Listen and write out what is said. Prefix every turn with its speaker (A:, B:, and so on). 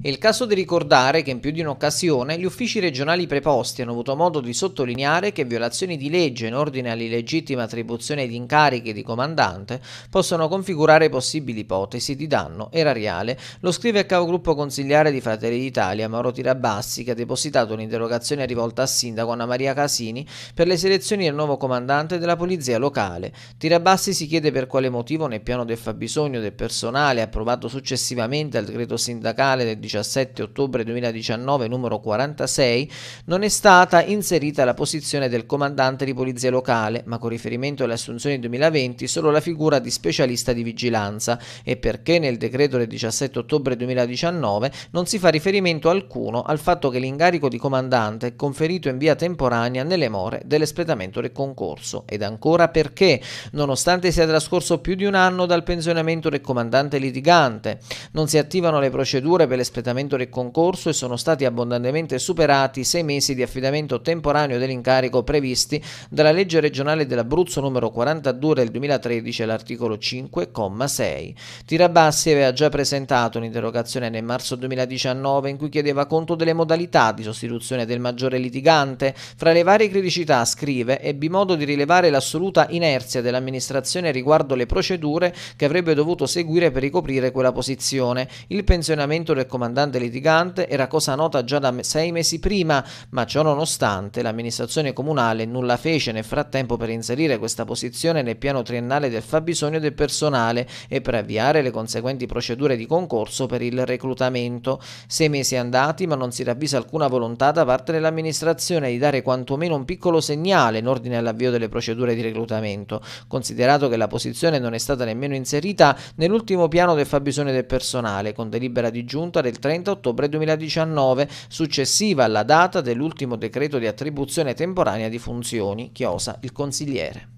A: È il caso di ricordare che in più di un'occasione gli uffici regionali preposti hanno avuto modo di sottolineare che violazioni di legge in ordine all'illegittima attribuzione di incarichi di comandante possono configurare possibili ipotesi di danno erariale, lo scrive il capogruppo consigliare di Fratelli d'Italia Mauro Tirabassi che ha depositato un'interrogazione rivolta al sindaco Anna Maria Casini per le selezioni del nuovo comandante della polizia locale. Tirabassi si chiede per quale motivo nel piano del fabbisogno del personale approvato successivamente al decreto sindacale del 17 ottobre 2019 numero 46, non è stata inserita la posizione del comandante di polizia locale, ma con riferimento alle assunzioni 2020 solo la figura di specialista di vigilanza e perché nel decreto del 17 ottobre 2019 non si fa riferimento alcuno al fatto che l'incarico di comandante è conferito in via temporanea nelle more dell'espletamento del concorso ed ancora perché, nonostante sia trascorso più di un anno dal pensionamento del comandante litigante, non si attivano le procedure per l'espletamento espletamento del concorso e sono stati abbondantemente superati i sei mesi di affidamento temporaneo dell'incarico previsti dalla legge regionale dell'Abruzzo numero 42 del 2013 all'articolo 5,6. Tirabassi aveva già presentato un'interrogazione nel marzo 2019 in cui chiedeva conto delle modalità di sostituzione del maggiore litigante. Fra le varie criticità, scrive, ebbi modo di rilevare l'assoluta inerzia dell'amministrazione riguardo le procedure che avrebbe dovuto seguire per ricoprire quella posizione. Il pensionamento del comandante comandante litigante era cosa nota già da sei mesi prima, ma ciò nonostante l'amministrazione comunale nulla fece nel frattempo per inserire questa posizione nel piano triennale del fabbisogno del personale e per avviare le conseguenti procedure di concorso per il reclutamento. Sei mesi andati, ma non si ravvisa alcuna volontà da parte dell'amministrazione di dare quantomeno un piccolo segnale in ordine all'avvio delle procedure di reclutamento, considerato che la posizione non è stata nemmeno inserita nell'ultimo piano del fabbisogno del personale, con delibera di giunta del il 30 ottobre 2019, successiva alla data dell'ultimo decreto di attribuzione temporanea di funzioni, chiosa il consigliere.